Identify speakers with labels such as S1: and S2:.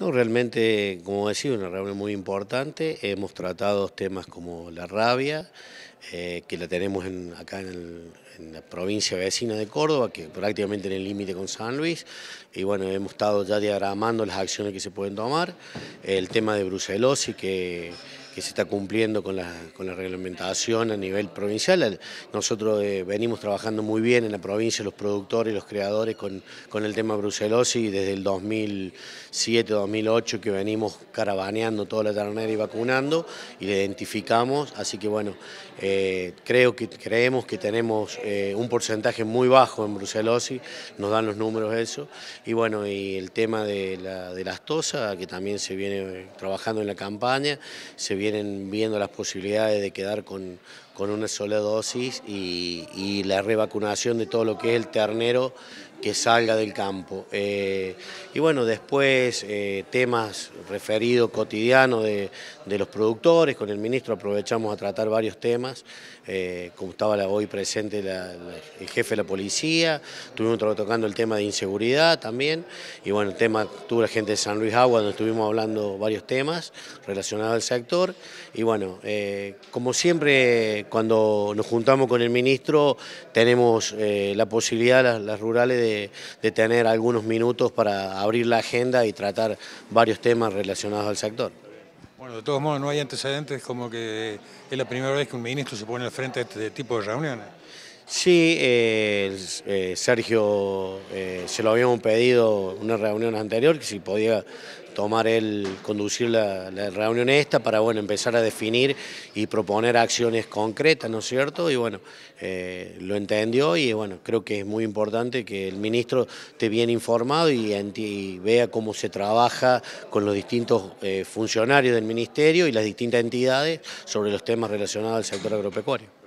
S1: No, realmente, como decía, una reunión muy importante. Hemos tratado temas como la rabia, eh, que la tenemos acá en, la provincia vecina de Córdoba, que prácticamente en el límite con San Luis, y bueno, hemos estado ya diagramando las acciones que se pueden tomar. El tema de brucelosis, que que se está cumpliendo con la, con la reglamentación a nivel provincial. Nosotros eh, venimos trabajando muy bien en la provincia, los productores, los creadores, con, con el tema brucelosis desde el 2007-2008 que venimos caravaneando toda la ternera y vacunando y la identificamos, así que bueno, eh, creo que creemos que tenemos eh, un porcentaje muy bajo en brucelosis, nos dan los números eso, y bueno, y el tema de la, de las tosas, que también se viene trabajando en la campaña, se vienen viendo las posibilidades de quedar con, con una sola dosis y, y la revacunación de todo lo que es el ternero que salga del campo. Eh, y bueno, después eh, temas referidos cotidianos de, los productores, con el ministro aprovechamos a tratar varios temas, eh, como estaba hoy presente el jefe de la policía, estuvimos tocando el tema de inseguridad también, y bueno, el tema, tuvo la gente de San Luis Agua, donde estuvimos hablando varios temas relacionados al sector, y bueno, como siempre, cuando nos juntamos con el ministro, tenemos la posibilidad, las, las rurales de de, tener algunos minutos para abrir la agenda y tratar varios temas relacionados al sector.
S2: Bueno, de todos modos no hay antecedentes como que es la primera vez que un ministro se pone al frente de este tipo de reuniones.
S1: Sí, eh, Sergio eh, se lo habíamos pedido en una reunión anterior, que si podía tomar él, conducir la, reunión esta para bueno, empezar a definir y proponer acciones concretas, ¿no es cierto? Y bueno, eh, lo entendió y bueno, creo que es muy importante que el ministro esté bien informado y, y vea cómo se trabaja con los distintos funcionarios del ministerio y las distintas entidades sobre los temas relacionados al sector agropecuario.